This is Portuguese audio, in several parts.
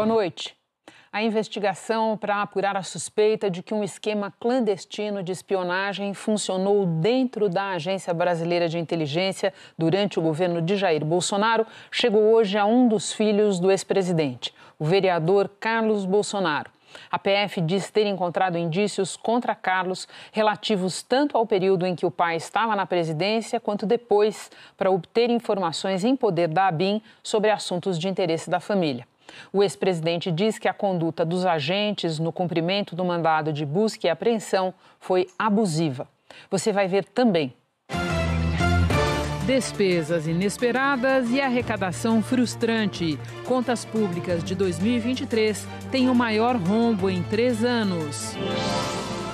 Boa noite. A investigação para apurar a suspeita de que um esquema clandestino de espionagem funcionou dentro da Agência Brasileira de Inteligência durante o governo de Jair Bolsonaro chegou hoje a um dos filhos do ex-presidente, o vereador Carlos Bolsonaro. A PF diz ter encontrado indícios contra Carlos relativos tanto ao período em que o pai estava na presidência quanto depois, para obter informações em poder da ABIN sobre assuntos de interesse da família. O ex-presidente diz que a conduta dos agentes no cumprimento do mandado de busca e apreensão foi abusiva. Você vai ver também. Despesas inesperadas e arrecadação frustrante. Contas públicas de 2023 têm o maior rombo em três anos.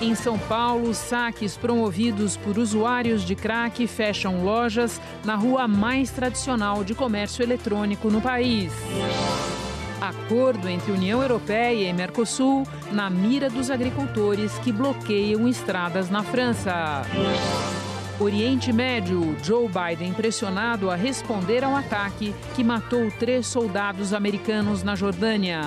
Em São Paulo, saques promovidos por usuários de crack fecham lojas na rua mais tradicional de comércio eletrônico no país. Acordo entre União Europeia e Mercosul na mira dos agricultores que bloqueiam estradas na França. Oriente Médio, Joe Biden pressionado a responder ao ataque que matou três soldados americanos na Jordânia.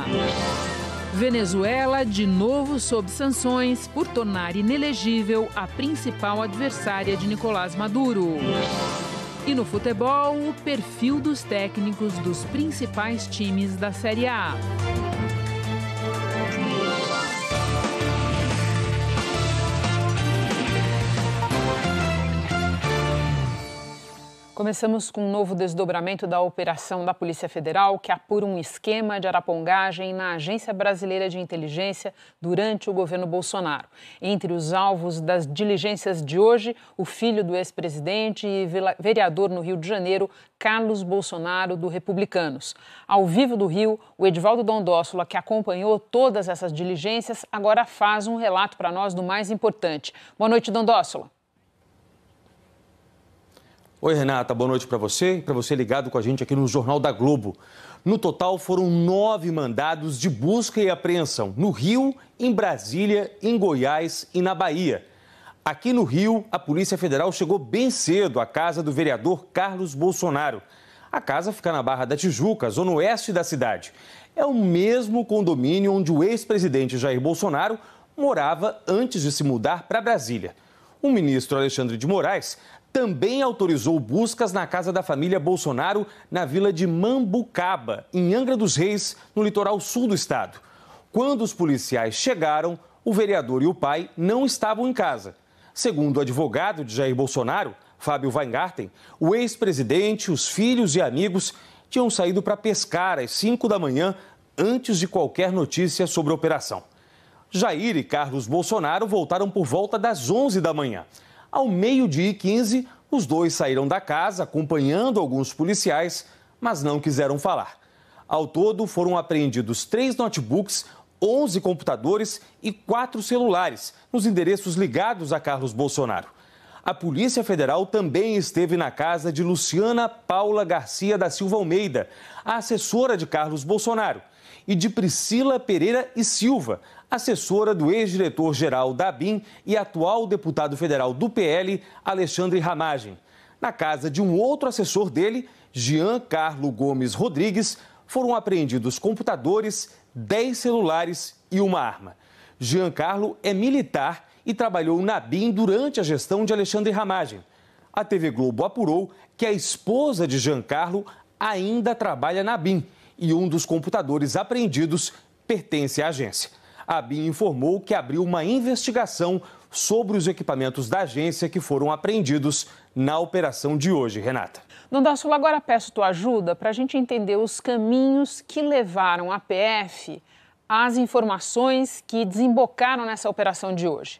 Venezuela, de novo sob sanções por tornar inelegível a principal adversária de Nicolás Maduro. E no futebol, o perfil dos técnicos dos principais times da Série A. Começamos com um novo desdobramento da operação da Polícia Federal, que apura um esquema de arapongagem na Agência Brasileira de Inteligência durante o governo Bolsonaro. Entre os alvos das diligências de hoje, o filho do ex-presidente e vereador no Rio de Janeiro, Carlos Bolsonaro, do Republicanos. Ao vivo do Rio, o Edvaldo Dondossola, que acompanhou todas essas diligências, agora faz um relato para nós do mais importante. Boa noite, Dondossola. Oi, Renata, boa noite para você e para você ligado com a gente aqui no Jornal da Globo. No total, foram nove mandados de busca e apreensão no Rio, em Brasília, em Goiás e na Bahia. Aqui no Rio, a Polícia Federal chegou bem cedo à casa do vereador Carlos Bolsonaro. A casa fica na Barra da Tijuca, zona oeste da cidade. É o mesmo condomínio onde o ex-presidente Jair Bolsonaro morava antes de se mudar para Brasília. O ministro Alexandre de Moraes também autorizou buscas na casa da família Bolsonaro, na vila de Mambucaba, em Angra dos Reis, no litoral sul do estado. Quando os policiais chegaram, o vereador e o pai não estavam em casa. Segundo o advogado de Jair Bolsonaro, Fábio Weingarten, o ex-presidente, os filhos e amigos tinham saído para pescar às 5 da manhã, antes de qualquer notícia sobre a operação. Jair e Carlos Bolsonaro voltaram por volta das 11 da manhã. Ao meio-dia e 15, os dois saíram da casa acompanhando alguns policiais, mas não quiseram falar. Ao todo, foram apreendidos três notebooks, 11 computadores e quatro celulares nos endereços ligados a Carlos Bolsonaro. A Polícia Federal também esteve na casa de Luciana Paula Garcia da Silva Almeida, a assessora de Carlos Bolsonaro, e de Priscila Pereira e Silva, assessora do ex-diretor-geral da BIM e atual deputado federal do PL, Alexandre Ramagem. Na casa de um outro assessor dele, Jean Carlo Gomes Rodrigues, foram apreendidos computadores, 10 celulares e uma arma. Jean Carlo é militar e trabalhou na BIM durante a gestão de Alexandre Ramagem. A TV Globo apurou que a esposa de Jean Carlo ainda trabalha na BIM e um dos computadores apreendidos pertence à agência a BIM informou que abriu uma investigação sobre os equipamentos da agência que foram apreendidos na operação de hoje, Renata. Dondassulo, agora peço tua ajuda para a gente entender os caminhos que levaram a PF às informações que desembocaram nessa operação de hoje.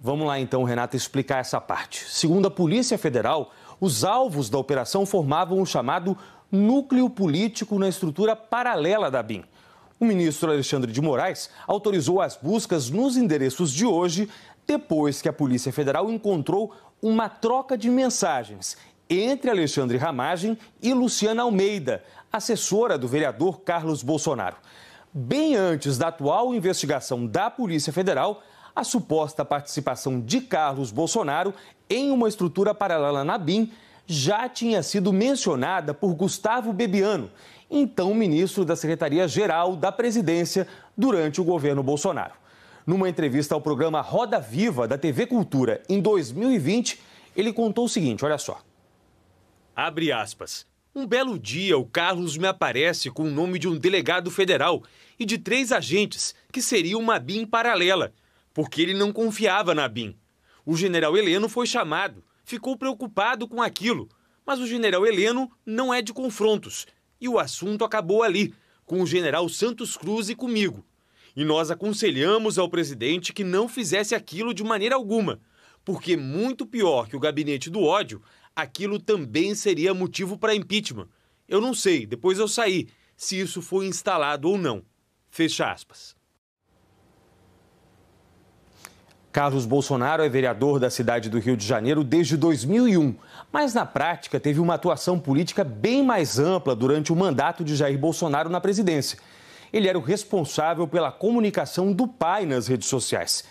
Vamos lá então, Renata, explicar essa parte. Segundo a Polícia Federal, os alvos da operação formavam o chamado núcleo político na estrutura paralela da BIM. O ministro Alexandre de Moraes autorizou as buscas nos endereços de hoje, depois que a Polícia Federal encontrou uma troca de mensagens entre Alexandre Ramagem e Luciana Almeida, assessora do vereador Carlos Bolsonaro. Bem antes da atual investigação da Polícia Federal, a suposta participação de Carlos Bolsonaro em uma estrutura paralela na BIM já tinha sido mencionada por Gustavo Bebiano, então ministro da Secretaria-Geral da Presidência durante o governo Bolsonaro. Numa entrevista ao programa Roda Viva da TV Cultura em 2020, ele contou o seguinte: olha só. Abre aspas. Um belo dia, o Carlos me aparece com o nome de um delegado federal e de três agentes, que seria uma BIM paralela, porque ele não confiava na BIM. O general Heleno foi chamado ficou preocupado com aquilo, mas o general Heleno não é de confrontos e o assunto acabou ali, com o general Santos Cruz e comigo. E nós aconselhamos ao presidente que não fizesse aquilo de maneira alguma, porque muito pior que o gabinete do ódio, aquilo também seria motivo para impeachment. Eu não sei, depois eu saí, se isso foi instalado ou não. Fecha aspas. Carlos Bolsonaro é vereador da cidade do Rio de Janeiro desde 2001, mas na prática teve uma atuação política bem mais ampla durante o mandato de Jair Bolsonaro na presidência. Ele era o responsável pela comunicação do pai nas redes sociais.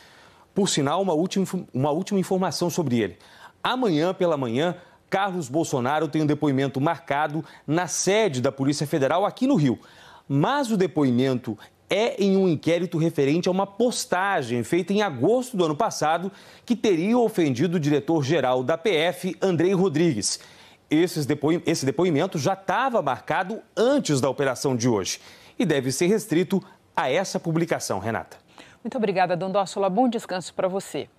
Por sinal, uma última, uma última informação sobre ele. Amanhã pela manhã, Carlos Bolsonaro tem um depoimento marcado na sede da Polícia Federal aqui no Rio. Mas o depoimento é em um inquérito referente a uma postagem feita em agosto do ano passado que teria ofendido o diretor-geral da PF, Andrei Rodrigues. Esse depoimento já estava marcado antes da operação de hoje e deve ser restrito a essa publicação, Renata. Muito obrigada, Dondossola. Bom descanso para você.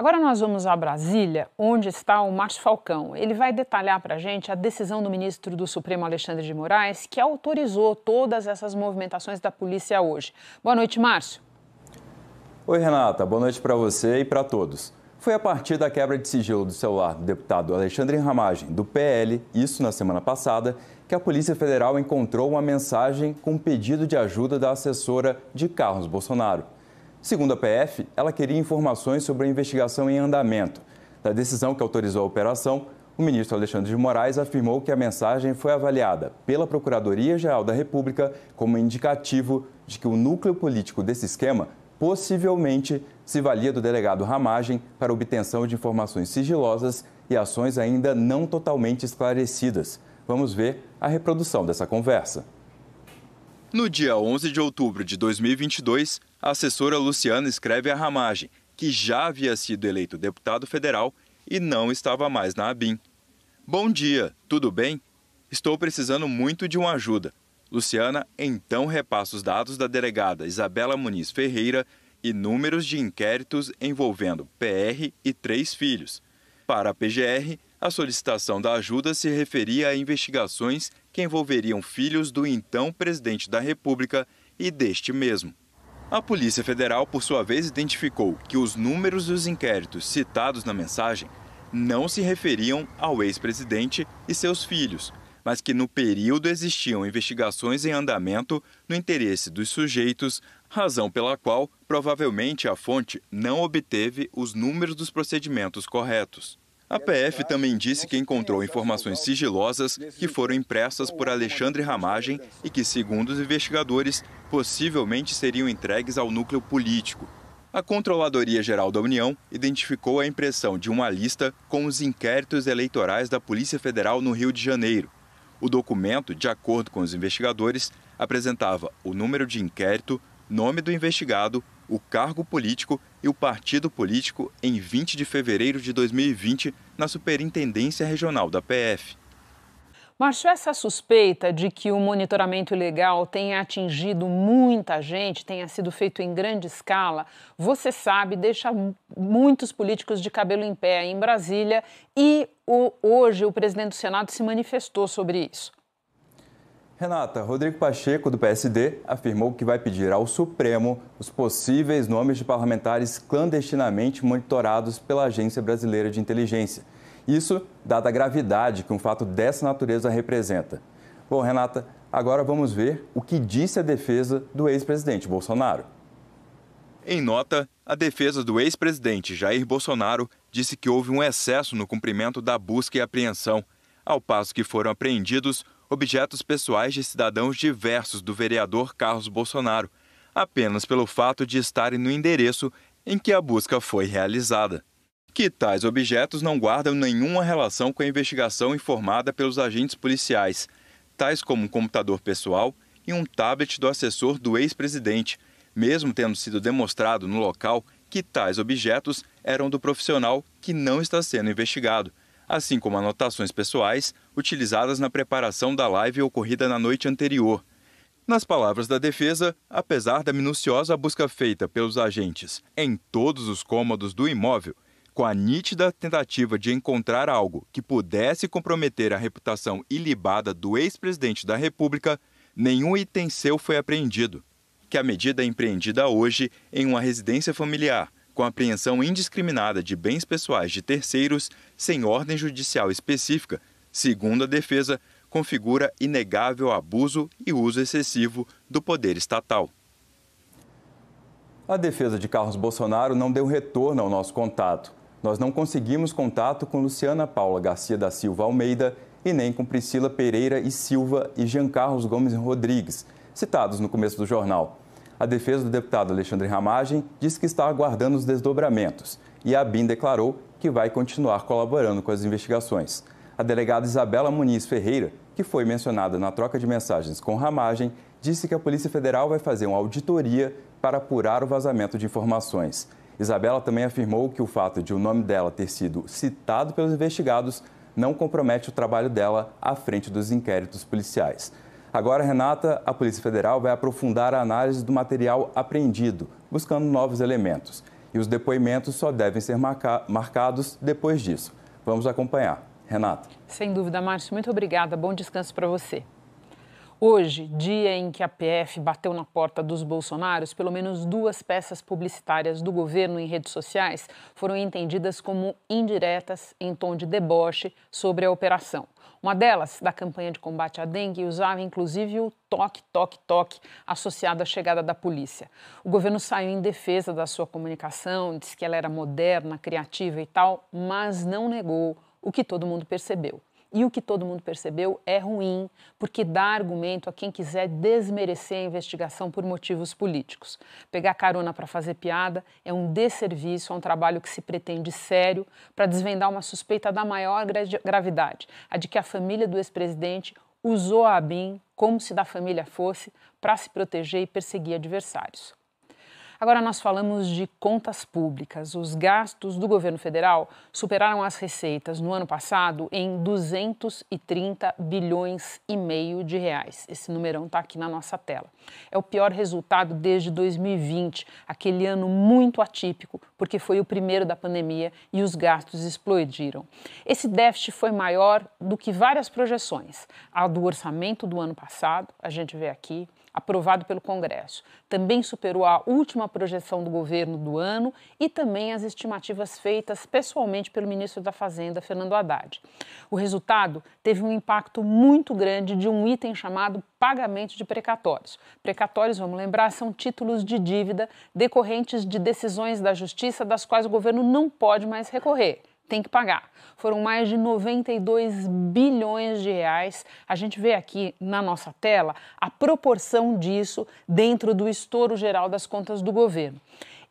Agora nós vamos a Brasília, onde está o Márcio Falcão. Ele vai detalhar para a gente a decisão do ministro do Supremo, Alexandre de Moraes, que autorizou todas essas movimentações da polícia hoje. Boa noite, Márcio. Oi, Renata. Boa noite para você e para todos. Foi a partir da quebra de sigilo do celular do deputado Alexandre Ramagem, do PL, isso na semana passada, que a Polícia Federal encontrou uma mensagem com pedido de ajuda da assessora de Carlos Bolsonaro. Segundo a PF, ela queria informações sobre a investigação em andamento. Da decisão que autorizou a operação, o ministro Alexandre de Moraes afirmou que a mensagem foi avaliada pela Procuradoria-Geral da República como indicativo de que o núcleo político desse esquema possivelmente se valia do delegado Ramagem para obtenção de informações sigilosas e ações ainda não totalmente esclarecidas. Vamos ver a reprodução dessa conversa. No dia 11 de outubro de 2022, a assessora Luciana escreve a Ramagem, que já havia sido eleito deputado federal e não estava mais na ABIN. Bom dia, tudo bem? Estou precisando muito de uma ajuda. Luciana então repassa os dados da delegada Isabela Muniz Ferreira e números de inquéritos envolvendo PR e três filhos. Para a PGR, a solicitação da ajuda se referia a investigações que envolveriam filhos do então presidente da República e deste mesmo. A Polícia Federal, por sua vez, identificou que os números dos inquéritos citados na mensagem não se referiam ao ex-presidente e seus filhos, mas que no período existiam investigações em andamento no interesse dos sujeitos, razão pela qual provavelmente a fonte não obteve os números dos procedimentos corretos. A PF também disse que encontrou informações sigilosas que foram impressas por Alexandre Ramagem e que, segundo os investigadores, possivelmente seriam entregues ao núcleo político. A Controladoria Geral da União identificou a impressão de uma lista com os inquéritos eleitorais da Polícia Federal no Rio de Janeiro. O documento, de acordo com os investigadores, apresentava o número de inquérito, nome do investigado o cargo político e o partido político em 20 de fevereiro de 2020 na Superintendência Regional da PF. Márcio, essa suspeita de que o monitoramento ilegal tenha atingido muita gente, tenha sido feito em grande escala, você sabe, deixa muitos políticos de cabelo em pé em Brasília e o, hoje o presidente do Senado se manifestou sobre isso. Renata, Rodrigo Pacheco, do PSD, afirmou que vai pedir ao Supremo os possíveis nomes de parlamentares clandestinamente monitorados pela Agência Brasileira de Inteligência. Isso dada a gravidade que um fato dessa natureza representa. Bom, Renata, agora vamos ver o que disse a defesa do ex-presidente Bolsonaro. Em nota, a defesa do ex-presidente Jair Bolsonaro disse que houve um excesso no cumprimento da busca e apreensão, ao passo que foram apreendidos objetos pessoais de cidadãos diversos do vereador Carlos Bolsonaro, apenas pelo fato de estarem no endereço em que a busca foi realizada. Que tais objetos não guardam nenhuma relação com a investigação informada pelos agentes policiais, tais como um computador pessoal e um tablet do assessor do ex-presidente, mesmo tendo sido demonstrado no local que tais objetos eram do profissional que não está sendo investigado assim como anotações pessoais utilizadas na preparação da live ocorrida na noite anterior. Nas palavras da defesa, apesar da minuciosa busca feita pelos agentes em todos os cômodos do imóvel, com a nítida tentativa de encontrar algo que pudesse comprometer a reputação ilibada do ex-presidente da República, nenhum item seu foi apreendido. Que a medida é empreendida hoje em uma residência familiar, com a apreensão indiscriminada de bens pessoais de terceiros sem ordem judicial específica, segundo a defesa, configura inegável abuso e uso excessivo do poder estatal. A defesa de Carlos Bolsonaro não deu retorno ao nosso contato. Nós não conseguimos contato com Luciana Paula Garcia da Silva Almeida e nem com Priscila Pereira e Silva e Jean Carlos Gomes Rodrigues, citados no começo do jornal. A defesa do deputado Alexandre Ramagem disse que está aguardando os desdobramentos e a BIM declarou que vai continuar colaborando com as investigações. A delegada Isabela Muniz Ferreira, que foi mencionada na troca de mensagens com Ramagem, disse que a Polícia Federal vai fazer uma auditoria para apurar o vazamento de informações. Isabela também afirmou que o fato de o nome dela ter sido citado pelos investigados não compromete o trabalho dela à frente dos inquéritos policiais. Agora, Renata, a Polícia Federal vai aprofundar a análise do material apreendido, buscando novos elementos. E os depoimentos só devem ser marca marcados depois disso. Vamos acompanhar. Renata. Sem dúvida, Márcio. Muito obrigada. Bom descanso para você. Hoje, dia em que a PF bateu na porta dos bolsonaros, pelo menos duas peças publicitárias do governo em redes sociais foram entendidas como indiretas em tom de deboche sobre a operação. Uma delas, da campanha de combate à dengue, usava inclusive o toque, toque, toque, associado à chegada da polícia. O governo saiu em defesa da sua comunicação, disse que ela era moderna, criativa e tal, mas não negou o que todo mundo percebeu e o que todo mundo percebeu é ruim, porque dá argumento a quem quiser desmerecer a investigação por motivos políticos. Pegar carona para fazer piada é um desserviço a um trabalho que se pretende sério para desvendar uma suspeita da maior gravidade, a de que a família do ex-presidente usou a ABIN como se da família fosse para se proteger e perseguir adversários. Agora nós falamos de contas públicas. Os gastos do governo federal superaram as receitas no ano passado em 230 bilhões e meio de reais. Esse numerão está aqui na nossa tela. É o pior resultado desde 2020, aquele ano muito atípico, porque foi o primeiro da pandemia e os gastos explodiram. Esse déficit foi maior do que várias projeções. A do orçamento do ano passado, a gente vê aqui, aprovado pelo Congresso. Também superou a última projeção do governo do ano e também as estimativas feitas pessoalmente pelo ministro da Fazenda, Fernando Haddad. O resultado teve um impacto muito grande de um item chamado pagamento de precatórios. Precatórios, vamos lembrar, são títulos de dívida decorrentes de decisões da Justiça das quais o governo não pode mais recorrer tem que pagar. Foram mais de 92 bilhões de reais. A gente vê aqui na nossa tela a proporção disso dentro do estouro geral das contas do governo.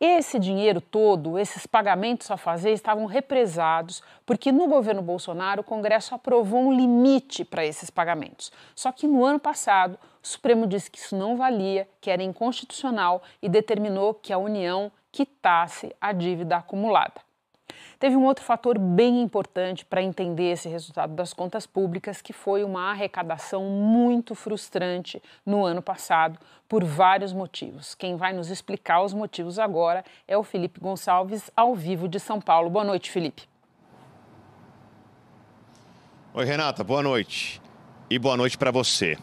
Esse dinheiro todo, esses pagamentos a fazer, estavam represados, porque no governo Bolsonaro o Congresso aprovou um limite para esses pagamentos. Só que no ano passado, o Supremo disse que isso não valia, que era inconstitucional e determinou que a União quitasse a dívida acumulada. Teve um outro fator bem importante para entender esse resultado das contas públicas, que foi uma arrecadação muito frustrante no ano passado, por vários motivos. Quem vai nos explicar os motivos agora é o Felipe Gonçalves, ao vivo de São Paulo. Boa noite, Felipe. Oi, Renata, boa noite. E boa noite para você.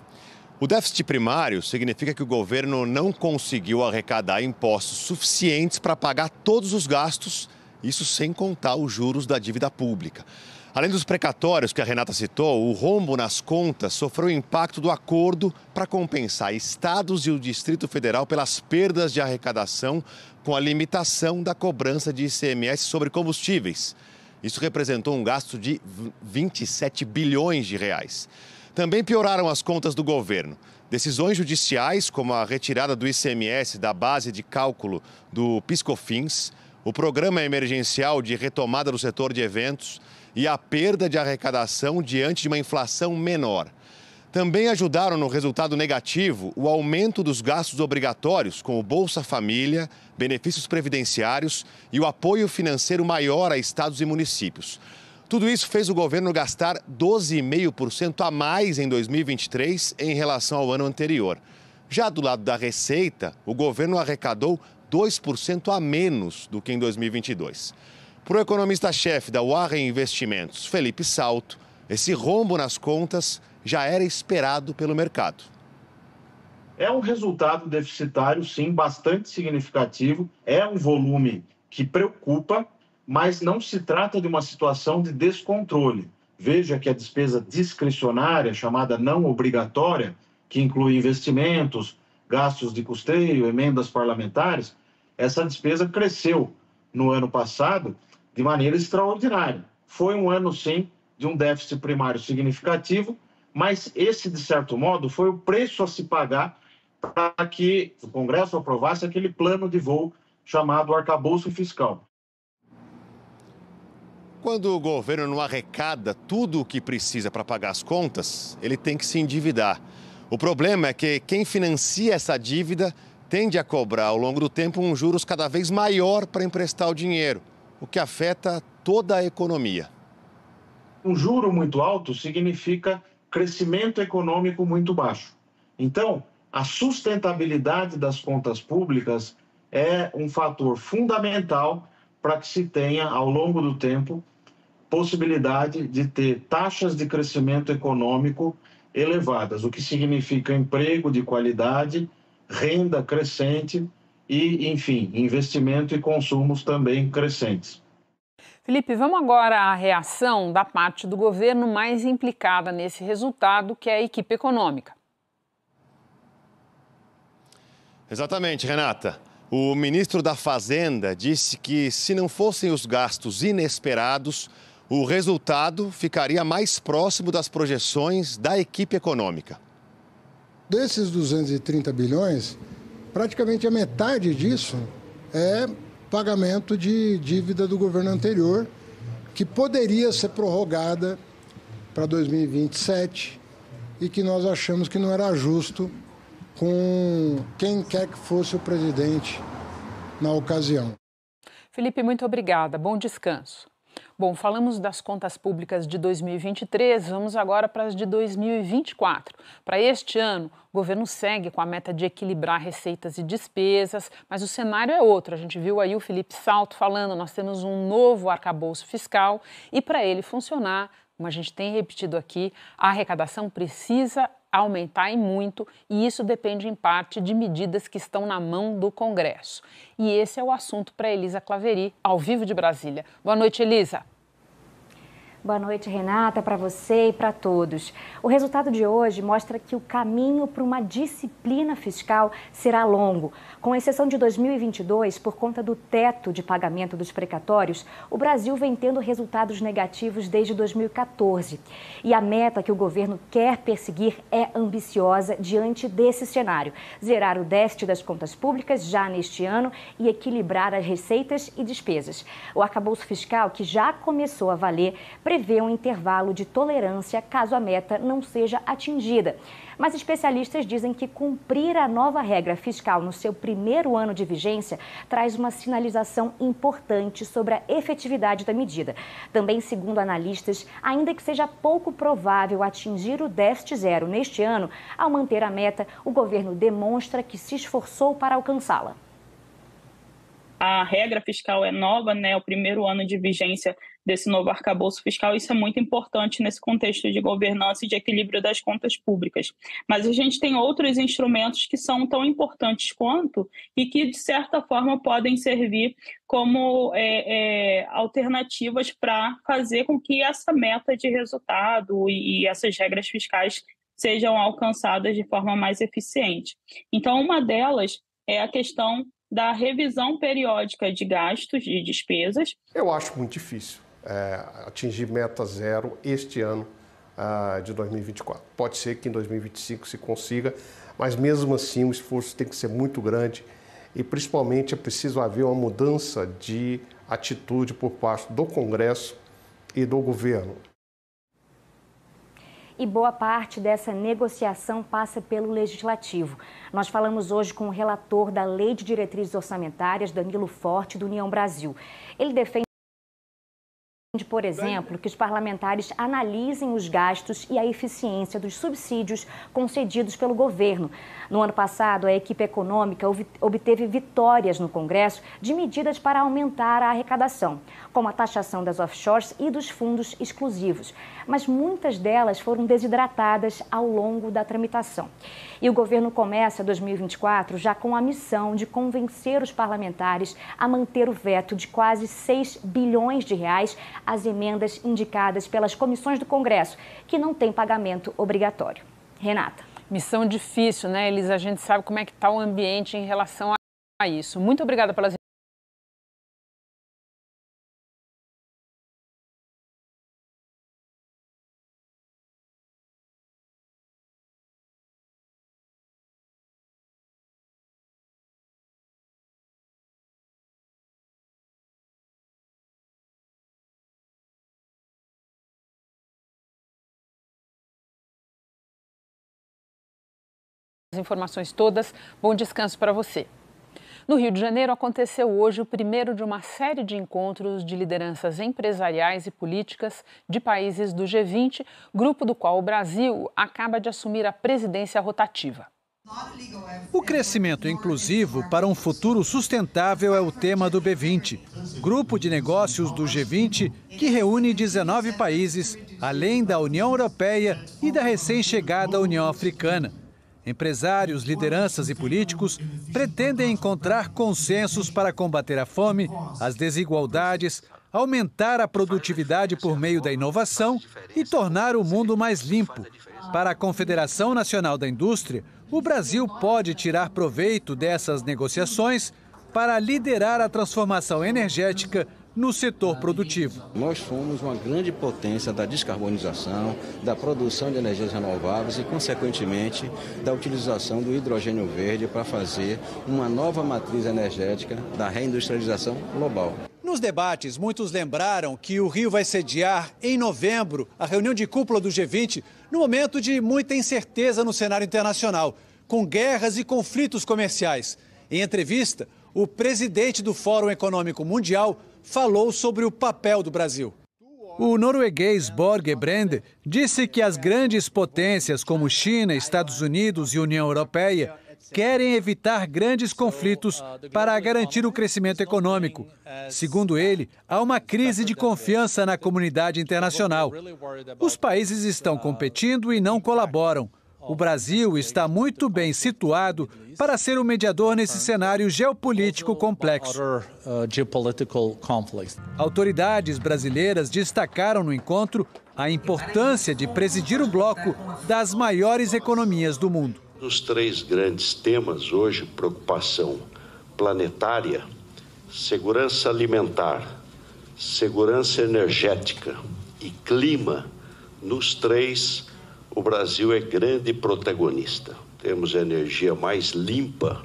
O déficit primário significa que o governo não conseguiu arrecadar impostos suficientes para pagar todos os gastos isso sem contar os juros da dívida pública. Além dos precatórios que a Renata citou, o rombo nas contas sofreu o impacto do acordo para compensar estados e o Distrito Federal pelas perdas de arrecadação com a limitação da cobrança de ICMS sobre combustíveis. Isso representou um gasto de 27 bilhões de reais. Também pioraram as contas do governo. Decisões judiciais, como a retirada do ICMS da base de cálculo do Piscofins, o programa é emergencial de retomada do setor de eventos e a perda de arrecadação diante de uma inflação menor. Também ajudaram no resultado negativo o aumento dos gastos obrigatórios com o Bolsa Família, benefícios previdenciários e o apoio financeiro maior a estados e municípios. Tudo isso fez o governo gastar 12,5% a mais em 2023 em relação ao ano anterior. Já do lado da receita, o governo arrecadou 2% a menos do que em 2022. Para o economista-chefe da Warren Investimentos, Felipe Salto, esse rombo nas contas já era esperado pelo mercado. É um resultado deficitário, sim, bastante significativo. É um volume que preocupa, mas não se trata de uma situação de descontrole. Veja que a despesa discricionária, chamada não obrigatória, que inclui investimentos, gastos de custeio, emendas parlamentares, essa despesa cresceu no ano passado de maneira extraordinária. Foi um ano, sim, de um déficit primário significativo, mas esse, de certo modo, foi o preço a se pagar para que o Congresso aprovasse aquele plano de voo chamado arcabouço fiscal. Quando o governo não arrecada tudo o que precisa para pagar as contas, ele tem que se endividar. O problema é que quem financia essa dívida tende a cobrar ao longo do tempo um juros cada vez maior para emprestar o dinheiro, o que afeta toda a economia. Um juro muito alto significa crescimento econômico muito baixo. Então, a sustentabilidade das contas públicas é um fator fundamental para que se tenha, ao longo do tempo, possibilidade de ter taxas de crescimento econômico elevadas, o que significa emprego de qualidade, renda crescente e, enfim, investimento e consumos também crescentes. Felipe, vamos agora à reação da parte do governo mais implicada nesse resultado, que é a equipe econômica. Exatamente, Renata. O ministro da Fazenda disse que, se não fossem os gastos inesperados, o resultado ficaria mais próximo das projeções da equipe econômica. Desses 230 bilhões, praticamente a metade disso é pagamento de dívida do governo anterior, que poderia ser prorrogada para 2027 e que nós achamos que não era justo com quem quer que fosse o presidente na ocasião. Felipe, muito obrigada. Bom descanso. Bom, falamos das contas públicas de 2023, vamos agora para as de 2024. Para este ano, o governo segue com a meta de equilibrar receitas e despesas, mas o cenário é outro. A gente viu aí o Felipe Salto falando, nós temos um novo arcabouço fiscal e para ele funcionar, como a gente tem repetido aqui, a arrecadação precisa aumentar em muito, e isso depende em parte de medidas que estão na mão do Congresso. E esse é o assunto para Elisa Claveri, ao vivo de Brasília. Boa noite, Elisa. Boa noite, Renata, para você e para todos. O resultado de hoje mostra que o caminho para uma disciplina fiscal será longo. Com exceção de 2022, por conta do teto de pagamento dos precatórios, o Brasil vem tendo resultados negativos desde 2014. E a meta que o governo quer perseguir é ambiciosa diante desse cenário: zerar o déficit das contas públicas já neste ano e equilibrar as receitas e despesas. O arcabouço fiscal, que já começou a valer, prevê um intervalo de tolerância caso a meta não seja atingida. Mas especialistas dizem que cumprir a nova regra fiscal no seu primeiro ano de vigência traz uma sinalização importante sobre a efetividade da medida. Também, segundo analistas, ainda que seja pouco provável atingir o déficit zero neste ano, ao manter a meta, o governo demonstra que se esforçou para alcançá-la. A regra fiscal é nova, né? O primeiro ano de vigência desse novo arcabouço fiscal. Isso é muito importante nesse contexto de governança e de equilíbrio das contas públicas. Mas a gente tem outros instrumentos que são tão importantes quanto e que, de certa forma, podem servir como é, é, alternativas para fazer com que essa meta de resultado e, e essas regras fiscais sejam alcançadas de forma mais eficiente. Então, uma delas é a questão da revisão periódica de gastos e despesas. Eu acho muito difícil é, atingir meta zero este ano ah, de 2024. Pode ser que em 2025 se consiga, mas mesmo assim o esforço tem que ser muito grande e principalmente é preciso haver uma mudança de atitude por parte do Congresso e do governo. E boa parte dessa negociação passa pelo Legislativo. Nós falamos hoje com o relator da Lei de Diretrizes Orçamentárias, Danilo Forte, do União Brasil. Ele defende por exemplo, que os parlamentares analisem os gastos e a eficiência dos subsídios concedidos pelo governo. No ano passado, a equipe econômica obteve vitórias no Congresso de medidas para aumentar a arrecadação, como a taxação das offshores e dos fundos exclusivos. Mas muitas delas foram desidratadas ao longo da tramitação. E o governo começa 2024 já com a missão de convencer os parlamentares a manter o veto de quase 6 bilhões de reais às emendas indicadas pelas comissões do Congresso, que não têm pagamento obrigatório. Renata. Missão difícil, né, Elisa? A gente sabe como é que está o ambiente em relação a isso. Muito obrigada pelas as informações todas. Bom descanso para você. No Rio de Janeiro aconteceu hoje o primeiro de uma série de encontros de lideranças empresariais e políticas de países do G20, grupo do qual o Brasil acaba de assumir a presidência rotativa. O crescimento inclusivo para um futuro sustentável é o tema do B20, grupo de negócios do G20 que reúne 19 países, além da União Europeia e da recém-chegada União Africana empresários, lideranças e políticos pretendem encontrar consensos para combater a fome, as desigualdades, aumentar a produtividade por meio da inovação e tornar o mundo mais limpo. Para a Confederação Nacional da Indústria, o Brasil pode tirar proveito dessas negociações para liderar a transformação energética no setor produtivo. Nós somos uma grande potência da descarbonização, da produção de energias renováveis e, consequentemente, da utilização do hidrogênio verde para fazer uma nova matriz energética da reindustrialização global. Nos debates, muitos lembraram que o Rio vai sediar, em novembro, a reunião de cúpula do G20, no momento de muita incerteza no cenário internacional, com guerras e conflitos comerciais. Em entrevista, o presidente do Fórum Econômico Mundial falou sobre o papel do Brasil. O norueguês Borge Brende disse que as grandes potências como China, Estados Unidos e União Europeia querem evitar grandes conflitos para garantir o crescimento econômico. Segundo ele, há uma crise de confiança na comunidade internacional. Os países estão competindo e não colaboram. O Brasil está muito bem situado para ser o um mediador nesse cenário geopolítico complexo. Autoridades brasileiras destacaram no encontro a importância de presidir o bloco das maiores economias do mundo. Nos três grandes temas hoje, preocupação planetária, segurança alimentar, segurança energética e clima, nos três o Brasil é grande protagonista. Temos a energia mais limpa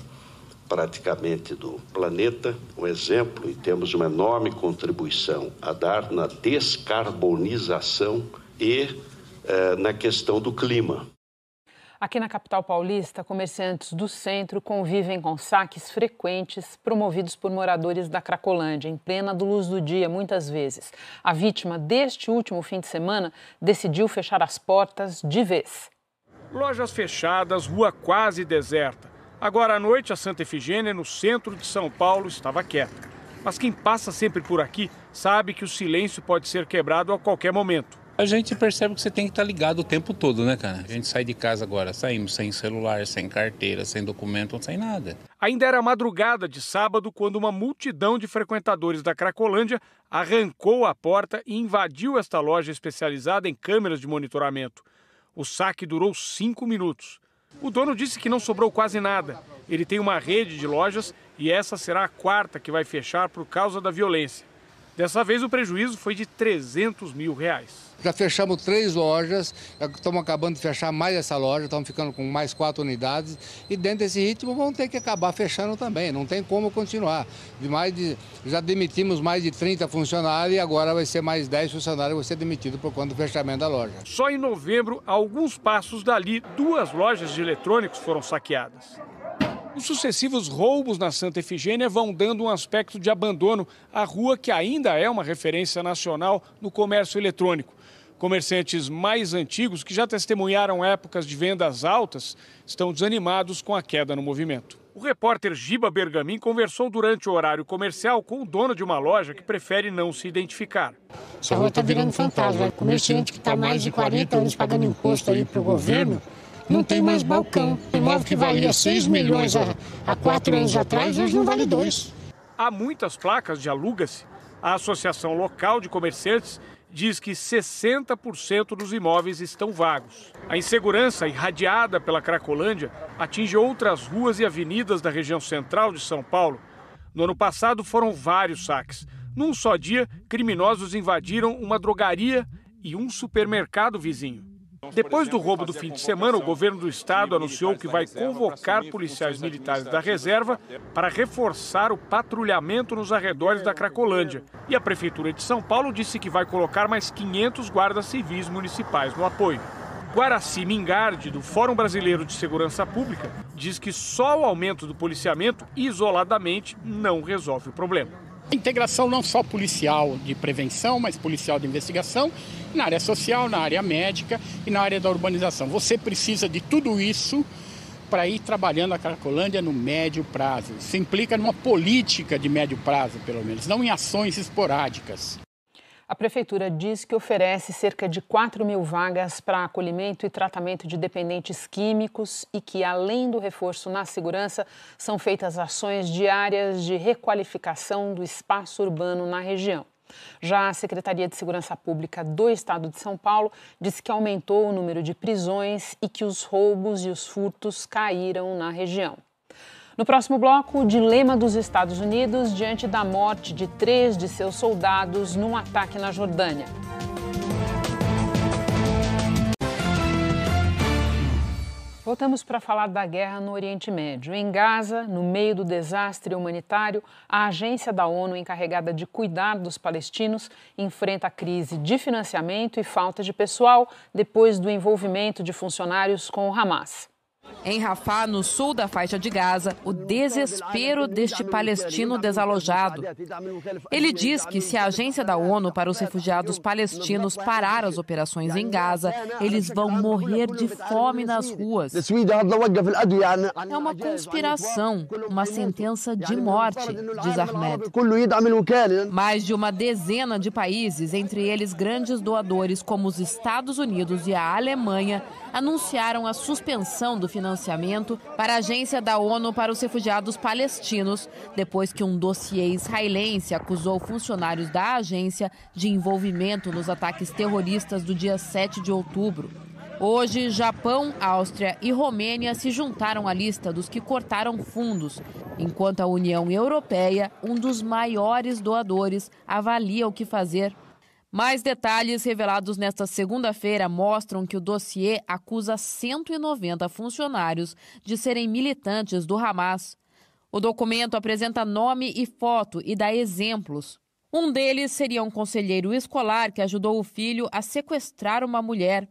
praticamente do planeta, um exemplo, e temos uma enorme contribuição a dar na descarbonização e eh, na questão do clima. Aqui na capital paulista, comerciantes do centro convivem com saques frequentes promovidos por moradores da Cracolândia, em plena luz do dia, muitas vezes. A vítima deste último fim de semana decidiu fechar as portas de vez. Lojas fechadas, rua quase deserta. Agora à noite, a Santa Efigênia, no centro de São Paulo, estava quieta. Mas quem passa sempre por aqui sabe que o silêncio pode ser quebrado a qualquer momento. A gente percebe que você tem que estar tá ligado o tempo todo, né, cara? A gente sai de casa agora, saímos sem celular, sem carteira, sem documento, sem nada. Ainda era madrugada de sábado quando uma multidão de frequentadores da Cracolândia arrancou a porta e invadiu esta loja especializada em câmeras de monitoramento. O saque durou cinco minutos. O dono disse que não sobrou quase nada. Ele tem uma rede de lojas e essa será a quarta que vai fechar por causa da violência. Dessa vez o prejuízo foi de 300 mil reais. Já fechamos três lojas, estamos acabando de fechar mais essa loja, estamos ficando com mais quatro unidades e dentro desse ritmo vão ter que acabar fechando também, não tem como continuar. De mais de, já demitimos mais de 30 funcionários e agora vai ser mais 10 funcionários vão ser demitidos por conta do fechamento da loja. Só em novembro, a alguns passos dali, duas lojas de eletrônicos foram saqueadas. Os sucessivos roubos na Santa Efigênia vão dando um aspecto de abandono à rua que ainda é uma referência nacional no comércio eletrônico. Comerciantes mais antigos, que já testemunharam épocas de vendas altas, estão desanimados com a queda no movimento. O repórter Giba Bergamin conversou durante o horário comercial com o dono de uma loja que prefere não se identificar. Essa rua está virando fantasma. Comerciante que está mais de 40 anos pagando imposto aí para o governo, não tem mais balcão. imóvel que valia 6 milhões há, há quatro anos atrás, hoje não vale dois. Há muitas placas de aluga-se. A Associação Local de Comerciantes diz que 60% dos imóveis estão vagos. A insegurança irradiada pela Cracolândia atinge outras ruas e avenidas da região central de São Paulo. No ano passado foram vários saques. Num só dia, criminosos invadiram uma drogaria e um supermercado vizinho. Então, Depois do roubo do fim de semana, o governo do estado anunciou que vai convocar policiais militares da reserva para reforçar o patrulhamento nos arredores da Cracolândia. E a prefeitura de São Paulo disse que vai colocar mais 500 guardas civis municipais no apoio. Guaraci Mingardi, do Fórum Brasileiro de Segurança Pública, diz que só o aumento do policiamento, isoladamente, não resolve o problema. Integração não só policial de prevenção, mas policial de investigação, na área social, na área médica e na área da urbanização. Você precisa de tudo isso para ir trabalhando a Cracolândia no médio prazo. Se implica numa política de médio prazo, pelo menos, não em ações esporádicas. A Prefeitura diz que oferece cerca de 4 mil vagas para acolhimento e tratamento de dependentes químicos e que, além do reforço na segurança, são feitas ações diárias de requalificação do espaço urbano na região. Já a Secretaria de Segurança Pública do Estado de São Paulo disse que aumentou o número de prisões e que os roubos e os furtos caíram na região. No próximo bloco, o dilema dos Estados Unidos diante da morte de três de seus soldados num ataque na Jordânia. Voltamos para falar da guerra no Oriente Médio. Em Gaza, no meio do desastre humanitário, a agência da ONU encarregada de cuidar dos palestinos enfrenta a crise de financiamento e falta de pessoal depois do envolvimento de funcionários com o Hamas. Em Rafah, no sul da faixa de Gaza, o desespero deste palestino desalojado. Ele diz que se a agência da ONU para os refugiados palestinos parar as operações em Gaza, eles vão morrer de fome nas ruas. É uma conspiração, uma sentença de morte, diz Ahmed. Mais de uma dezena de países, entre eles grandes doadores como os Estados Unidos e a Alemanha, anunciaram a suspensão do financiamento para a agência da ONU para os refugiados palestinos, depois que um dossiê israelense acusou funcionários da agência de envolvimento nos ataques terroristas do dia 7 de outubro. Hoje, Japão, Áustria e Romênia se juntaram à lista dos que cortaram fundos, enquanto a União Europeia, um dos maiores doadores, avalia o que fazer mais detalhes revelados nesta segunda-feira mostram que o dossiê acusa 190 funcionários de serem militantes do Hamas. O documento apresenta nome e foto e dá exemplos. Um deles seria um conselheiro escolar que ajudou o filho a sequestrar uma mulher.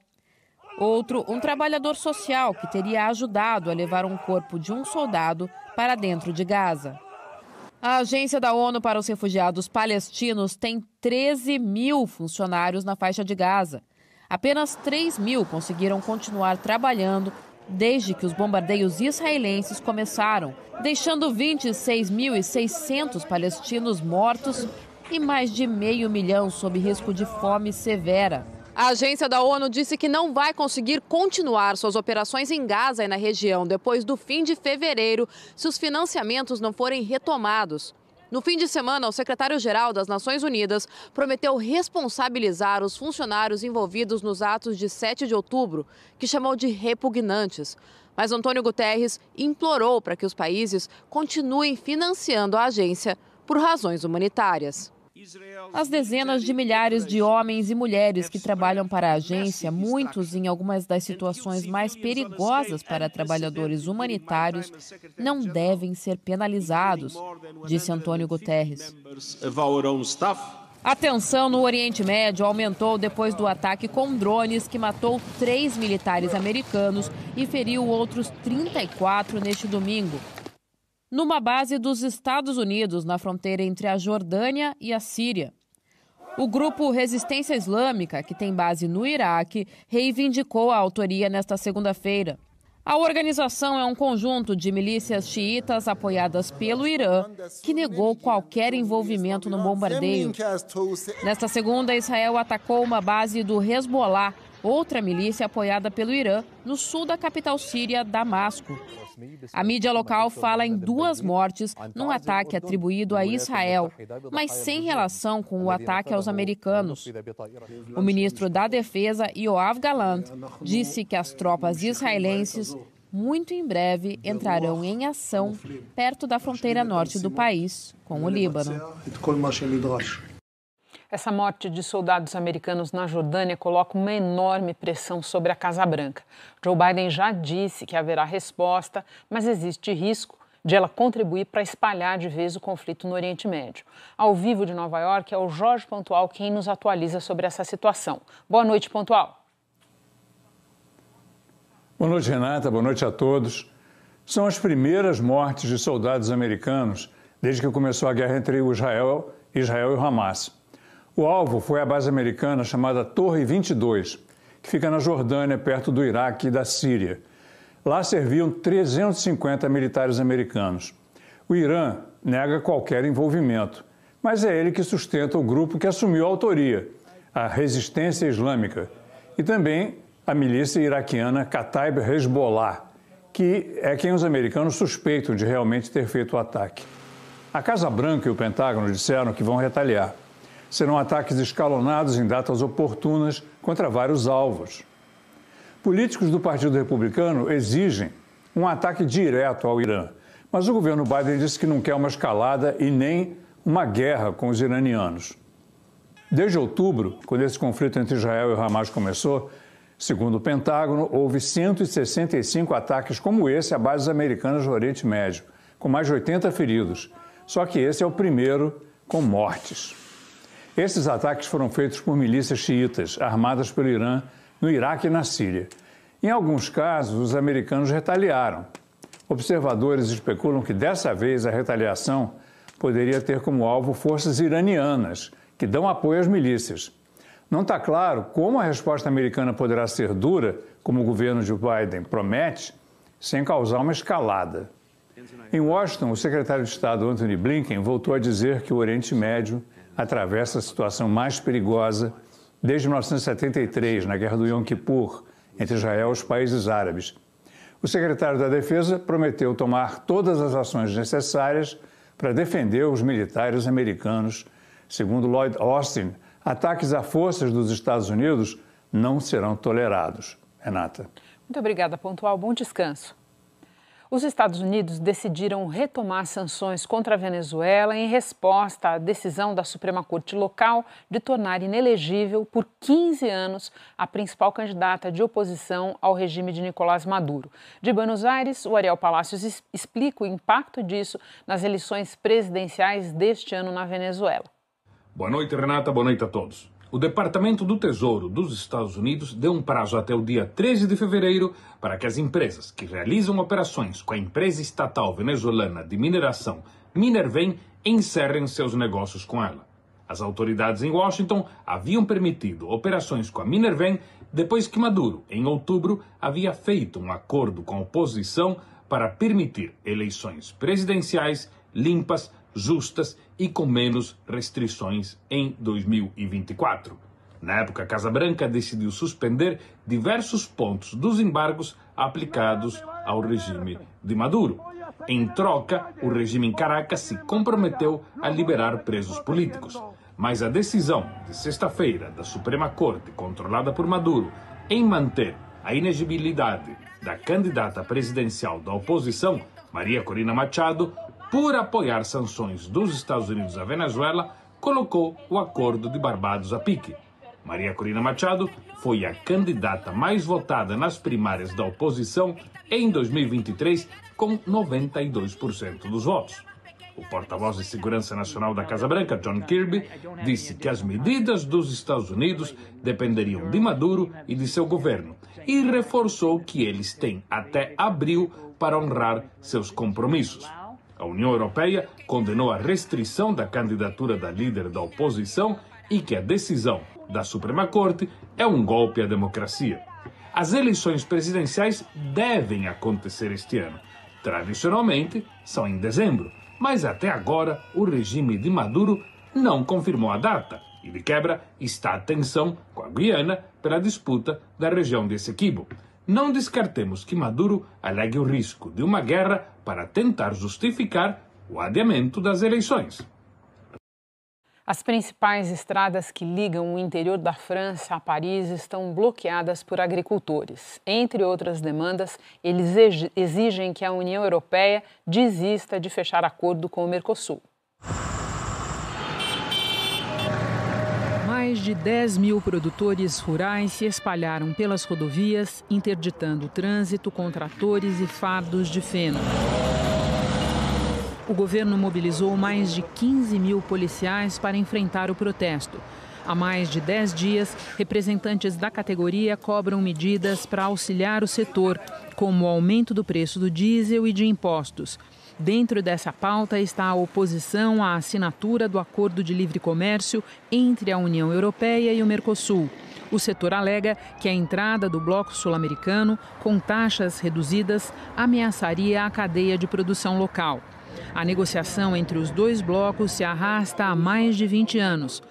Outro, um trabalhador social que teria ajudado a levar um corpo de um soldado para dentro de Gaza. A Agência da ONU para os Refugiados Palestinos tem 13 mil funcionários na faixa de Gaza. Apenas 3 mil conseguiram continuar trabalhando desde que os bombardeios israelenses começaram, deixando 26.600 palestinos mortos e mais de meio milhão sob risco de fome severa. A agência da ONU disse que não vai conseguir continuar suas operações em Gaza e na região depois do fim de fevereiro se os financiamentos não forem retomados. No fim de semana, o secretário-geral das Nações Unidas prometeu responsabilizar os funcionários envolvidos nos atos de 7 de outubro, que chamou de repugnantes. Mas Antônio Guterres implorou para que os países continuem financiando a agência por razões humanitárias. As dezenas de milhares de homens e mulheres que trabalham para a agência, muitos em algumas das situações mais perigosas para trabalhadores humanitários, não devem ser penalizados, disse Antônio Guterres. A tensão no Oriente Médio aumentou depois do ataque com drones que matou três militares americanos e feriu outros 34 neste domingo numa base dos Estados Unidos, na fronteira entre a Jordânia e a Síria. O grupo Resistência Islâmica, que tem base no Iraque, reivindicou a autoria nesta segunda-feira. A organização é um conjunto de milícias xiitas apoiadas pelo Irã, que negou qualquer envolvimento no bombardeio. Nesta segunda, Israel atacou uma base do Hezbollah, outra milícia apoiada pelo Irã, no sul da capital síria, Damasco. A mídia local fala em duas mortes num ataque atribuído a Israel, mas sem relação com o ataque aos americanos. O ministro da Defesa, Yoav Galant, disse que as tropas israelenses muito em breve entrarão em ação perto da fronteira norte do país, com o Líbano. Essa morte de soldados americanos na Jordânia coloca uma enorme pressão sobre a Casa Branca. Joe Biden já disse que haverá resposta, mas existe risco de ela contribuir para espalhar de vez o conflito no Oriente Médio. Ao vivo de Nova York é o Jorge Pontual quem nos atualiza sobre essa situação. Boa noite, Pontual. Boa noite, Renata. Boa noite a todos. São as primeiras mortes de soldados americanos desde que começou a guerra entre Israel, Israel e Hamas. O alvo foi a base americana chamada Torre 22, que fica na Jordânia, perto do Iraque e da Síria. Lá serviam 350 militares americanos. O Irã nega qualquer envolvimento, mas é ele que sustenta o grupo que assumiu a autoria, a Resistência Islâmica, e também a milícia iraquiana Kataib Hezbollah, que é quem os americanos suspeitam de realmente ter feito o ataque. A Casa Branca e o Pentágono disseram que vão retaliar. Serão ataques escalonados em datas oportunas contra vários alvos. Políticos do Partido Republicano exigem um ataque direto ao Irã, mas o governo Biden disse que não quer uma escalada e nem uma guerra com os iranianos. Desde outubro, quando esse conflito entre Israel e Hamas começou, segundo o Pentágono, houve 165 ataques como esse a bases americanas no Oriente Médio, com mais de 80 feridos. Só que esse é o primeiro com mortes. Esses ataques foram feitos por milícias xiitas armadas pelo Irã no Iraque e na Síria. Em alguns casos, os americanos retaliaram. Observadores especulam que dessa vez a retaliação poderia ter como alvo forças iranianas, que dão apoio às milícias. Não está claro como a resposta americana poderá ser dura, como o governo de Biden promete, sem causar uma escalada. Em Washington, o secretário de Estado Antony Blinken voltou a dizer que o Oriente Médio atravessa a situação mais perigosa desde 1973, na Guerra do Yom Kippur, entre Israel e os países árabes. O secretário da Defesa prometeu tomar todas as ações necessárias para defender os militares americanos. Segundo Lloyd Austin, ataques a forças dos Estados Unidos não serão tolerados. Renata. Muito obrigada, Pontual. Bom descanso. Os Estados Unidos decidiram retomar sanções contra a Venezuela em resposta à decisão da Suprema Corte local de tornar inelegível por 15 anos a principal candidata de oposição ao regime de Nicolás Maduro. De Buenos Aires, o Ariel Palacios explica o impacto disso nas eleições presidenciais deste ano na Venezuela. Boa noite, Renata. Boa noite a todos o Departamento do Tesouro dos Estados Unidos deu um prazo até o dia 13 de fevereiro para que as empresas que realizam operações com a empresa estatal venezuelana de mineração Minervem encerrem seus negócios com ela. As autoridades em Washington haviam permitido operações com a Minervem depois que Maduro, em outubro, havia feito um acordo com a oposição para permitir eleições presidenciais limpas justas e com menos restrições em 2024. Na época, a Casa Branca decidiu suspender diversos pontos dos embargos aplicados ao regime de Maduro. Em troca, o regime em Caracas se comprometeu a liberar presos políticos. Mas a decisão de sexta-feira da Suprema Corte, controlada por Maduro, em manter a inegibilidade da candidata presidencial da oposição, Maria Corina Machado, por apoiar sanções dos Estados Unidos à Venezuela, colocou o Acordo de Barbados a pique. Maria Corina Machado foi a candidata mais votada nas primárias da oposição em 2023, com 92% dos votos. O porta-voz de Segurança Nacional da Casa Branca, John Kirby, disse que as medidas dos Estados Unidos dependeriam de Maduro e de seu governo e reforçou que eles têm até abril para honrar seus compromissos. A União Europeia condenou a restrição da candidatura da líder da oposição e que a decisão da Suprema Corte é um golpe à democracia. As eleições presidenciais devem acontecer este ano. Tradicionalmente, são em dezembro, mas até agora o regime de Maduro não confirmou a data e, de quebra, está a tensão com a Guiana pela disputa da região de Essequibo não descartemos que Maduro alegue o risco de uma guerra para tentar justificar o adiamento das eleições. As principais estradas que ligam o interior da França a Paris estão bloqueadas por agricultores. Entre outras demandas, eles exigem que a União Europeia desista de fechar acordo com o Mercosul. mais de 10 mil produtores rurais se espalharam pelas rodovias, interditando o trânsito com tratores e fardos de feno. O governo mobilizou mais de 15 mil policiais para enfrentar o protesto. Há mais de 10 dias, representantes da categoria cobram medidas para auxiliar o setor, como o aumento do preço do diesel e de impostos. Dentro dessa pauta está a oposição à assinatura do Acordo de Livre Comércio entre a União Europeia e o Mercosul. O setor alega que a entrada do bloco sul-americano, com taxas reduzidas, ameaçaria a cadeia de produção local. A negociação entre os dois blocos se arrasta há mais de 20 anos.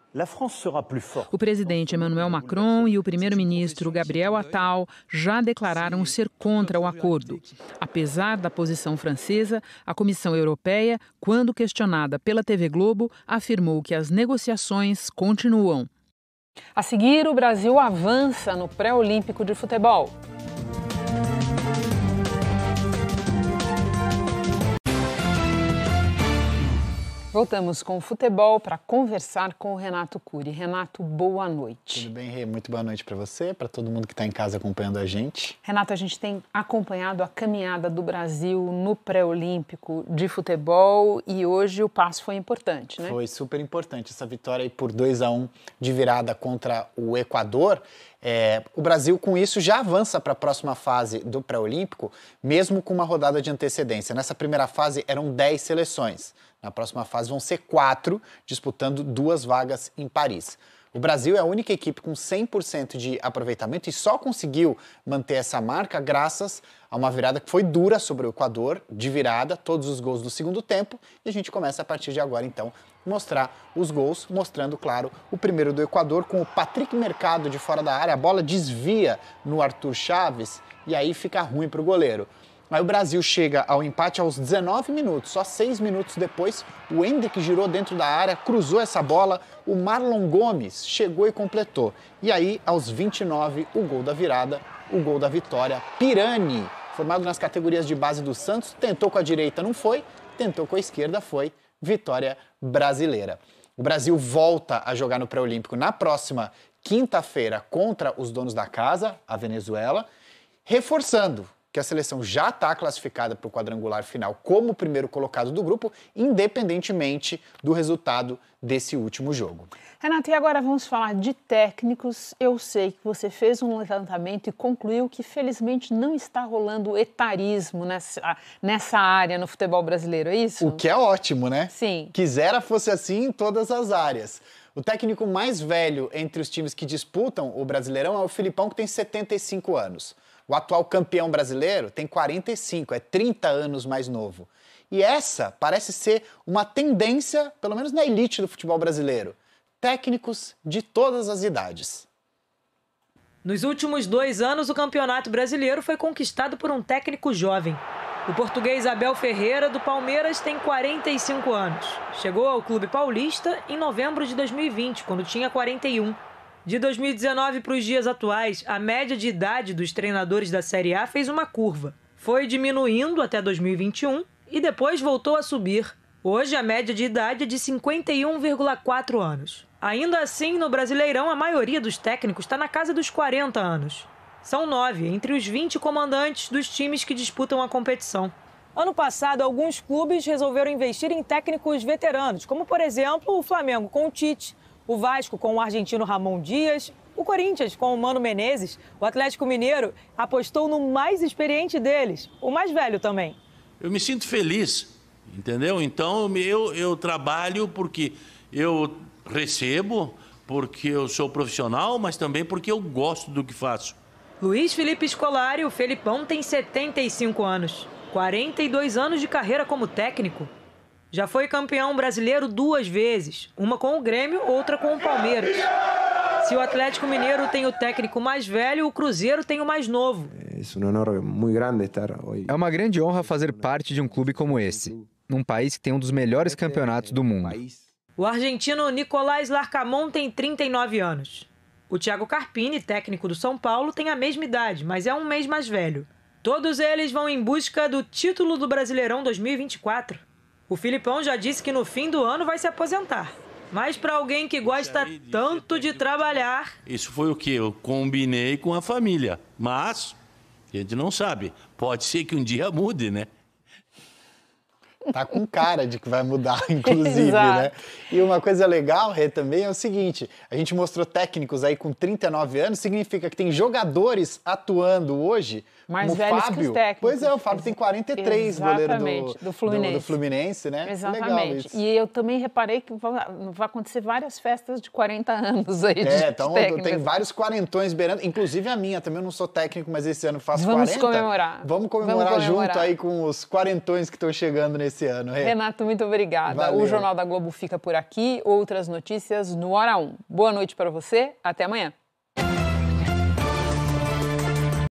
O presidente Emmanuel Macron e o primeiro-ministro Gabriel Attal já declararam ser contra o acordo. Apesar da posição francesa, a Comissão Europeia, quando questionada pela TV Globo, afirmou que as negociações continuam. A seguir, o Brasil avança no pré-olímpico de futebol. Voltamos com o futebol para conversar com o Renato Cury. Renato, boa noite. Tudo bem, Rê? Muito boa noite para você, para todo mundo que está em casa acompanhando a gente. Renato, a gente tem acompanhado a caminhada do Brasil no pré-olímpico de futebol e hoje o passo foi importante, né? Foi super importante essa vitória aí por 2 a 1 um de virada contra o Equador. É, o Brasil, com isso, já avança para a próxima fase do pré-olímpico, mesmo com uma rodada de antecedência. Nessa primeira fase eram 10 seleções. Na próxima fase vão ser quatro, disputando duas vagas em Paris. O Brasil é a única equipe com 100% de aproveitamento e só conseguiu manter essa marca graças a uma virada que foi dura sobre o Equador, de virada, todos os gols do segundo tempo. E a gente começa a partir de agora, então, mostrar os gols, mostrando, claro, o primeiro do Equador com o Patrick Mercado de fora da área. A bola desvia no Arthur Chaves e aí fica ruim para o goleiro. Aí o Brasil chega ao empate aos 19 minutos. Só seis minutos depois, o Hendrick girou dentro da área, cruzou essa bola. O Marlon Gomes chegou e completou. E aí, aos 29, o gol da virada, o gol da vitória. Pirani, formado nas categorias de base do Santos, tentou com a direita, não foi. Tentou com a esquerda, foi. Vitória brasileira. O Brasil volta a jogar no Pré-Olímpico na próxima quinta-feira contra os donos da casa, a Venezuela, reforçando que a seleção já está classificada para o quadrangular final como o primeiro colocado do grupo, independentemente do resultado desse último jogo. Renata, e agora vamos falar de técnicos. Eu sei que você fez um levantamento e concluiu que, felizmente, não está rolando etarismo nessa, nessa área no futebol brasileiro, é isso? O que é ótimo, né? Sim. Quisera fosse assim em todas as áreas. O técnico mais velho entre os times que disputam o Brasileirão é o Filipão, que tem 75 anos. O atual campeão brasileiro tem 45, é 30 anos mais novo. E essa parece ser uma tendência, pelo menos na elite do futebol brasileiro. Técnicos de todas as idades. Nos últimos dois anos, o Campeonato Brasileiro foi conquistado por um técnico jovem. O português Abel Ferreira, do Palmeiras, tem 45 anos. Chegou ao Clube Paulista em novembro de 2020, quando tinha 41. De 2019 para os dias atuais, a média de idade dos treinadores da Série A fez uma curva. Foi diminuindo até 2021 e depois voltou a subir. Hoje a média de idade é de 51,4 anos. Ainda assim, no Brasileirão, a maioria dos técnicos está na casa dos 40 anos. São nove, entre os 20 comandantes dos times que disputam a competição. Ano passado, alguns clubes resolveram investir em técnicos veteranos, como por exemplo o Flamengo com o Tite o Vasco com o argentino Ramon Dias, o Corinthians com o Mano Menezes, o Atlético Mineiro apostou no mais experiente deles, o mais velho também. Eu me sinto feliz, entendeu? Então eu, eu trabalho porque eu recebo, porque eu sou profissional, mas também porque eu gosto do que faço. Luiz Felipe Scolari, o Felipão, tem 75 anos. 42 anos de carreira como técnico. Já foi campeão brasileiro duas vezes, uma com o Grêmio, outra com o Palmeiras. Se o Atlético Mineiro tem o técnico mais velho, o Cruzeiro tem o mais novo. É, é, é uma grande honra fazer parte de um clube como esse, num país que tem um dos melhores campeonatos do mundo. O argentino Nicolás Larcamon tem 39 anos. O Thiago Carpini, técnico do São Paulo, tem a mesma idade, mas é um mês mais velho. Todos eles vão em busca do título do Brasileirão 2024. O Filipão já disse que no fim do ano vai se aposentar. Mas para alguém que gosta tanto de trabalhar. Isso foi o que eu combinei com a família. Mas a gente não sabe. Pode ser que um dia mude, né? Tá com cara de que vai mudar, inclusive, né? E uma coisa legal, Rê, também é o seguinte: a gente mostrou técnicos aí com 39 anos, significa que tem jogadores atuando hoje mais velhos Fábio, que os técnicos. Pois é, o Fábio tem 43, goleiro do, do, Fluminense. Do, do Fluminense, né? Exatamente. E eu também reparei que vão, vai acontecer várias festas de 40 anos aí. É, de, então de tem vários quarentões beirando, inclusive a minha também, eu não sou técnico, mas esse ano faço Vamos 40. Comemorar. Vamos comemorar. Vamos comemorar junto aí com os quarentões que estão chegando nesse ano. Renato, muito obrigada. Valeu. O Jornal da Globo fica por aqui, outras notícias no Hora 1. Boa noite para você, até amanhã.